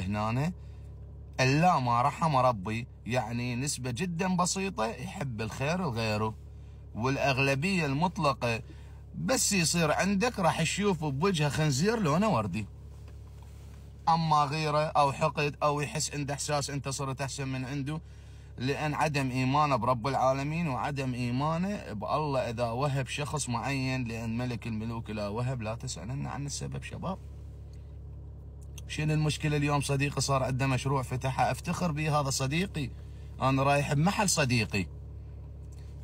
هنا الا ما رحم ربي يعني نسبه جدا بسيطه يحب الخير لغيره والاغلبيه المطلقه بس يصير عندك راح تشوف بوجهه خنزير لونه وردي اما غيره او حقد او يحس عنده احساس انت صرت احسن من عنده لان عدم ايمانه برب العالمين وعدم ايمانه بالله اذا وهب شخص معين لان ملك الملوك لا وهب لا تسالن عن السبب شباب شنو المشكله اليوم صديقي صار عنده مشروع فتحه افتخر به هذا صديقي انا رايح بمحل صديقي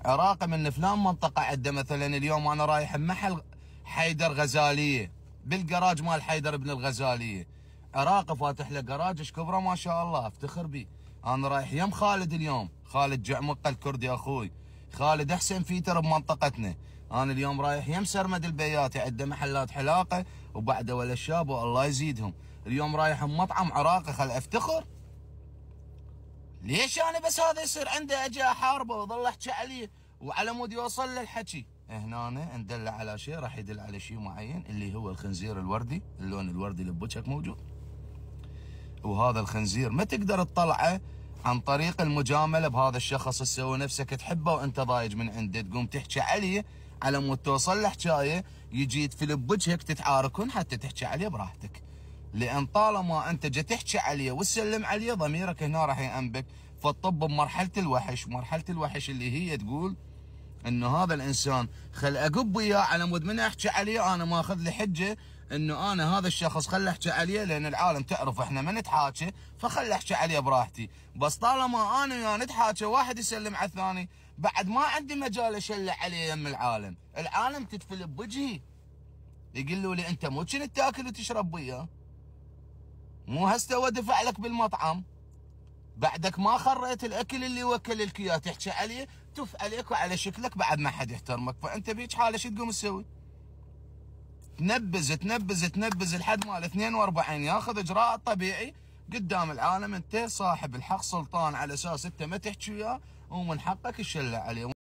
عراقي من فلان منطقه عنده مثلا اليوم انا رايح بمحل حيدر غزاليه بالجراج مال حيدر ابن الغزاليه عراقي فاتح له جراج ايش كبره ما شاء الله افتخر به انا رايح يم خالد اليوم خالد جعمقه الكردي اخوي خالد احسن فيتر بمنطقتنا انا اليوم رايح يم سرمد البياتي عنده محلات حلاقه وبعده ولا الشاب والله يزيدهم اليوم رايح مطعم عراقي خل افتخر ليش انا يعني بس هذا يصير عنده اجي احاربه واظل احكي عليه وعلى مود يوصل له الحكي هنا ندل على شيء راح يدل على شيء معين اللي هو الخنزير الوردي اللون الوردي اللي بوجهك موجود وهذا الخنزير ما تقدر تطلعه عن طريق المجامله بهذا الشخص تسوي نفسك تحبه وانت ضايج من عنده تقوم تحكي عليه على مود توصل له حكايه يجي يتفلب بوجهك تتعاركون حتى تحكي عليه براحتك لان طالما انت جا تحكي عليه وتسلم عليه ضميرك هنا راح يأنبك فالطب بمرحله الوحش مرحله الوحش اللي هي تقول انه هذا الانسان خل اقب وياه على مود من احكي عليه انا ماخذ لي حجه انه انا هذا الشخص خل احكي عليه لان العالم تعرف احنا ما نتحاكى فخل احكي عليه براحتي بس طالما انا وياه نتحاكى واحد يسلم على الثاني بعد ما عندي مجال اشلع عليه يم العالم العالم تتفل بوجهي يقولوا لي انت مو كنت تاكل وتشرب وياه مو هسه هو دفع لك بالمطعم بعدك ما خريت الاكل اللي وكل لك اياه تحكي عليه تف عليك وعلى شكلك بعد ما حد يحترمك فانت بيج حاله شو تقوم تسوي؟ تنبز تنبز تنبز لحد مال 42 ياخذ اجراء طبيعي قدام العالم انت صاحب الحق سلطان على اساس انت ما تحكي وياه ومن حقك تشلع عليه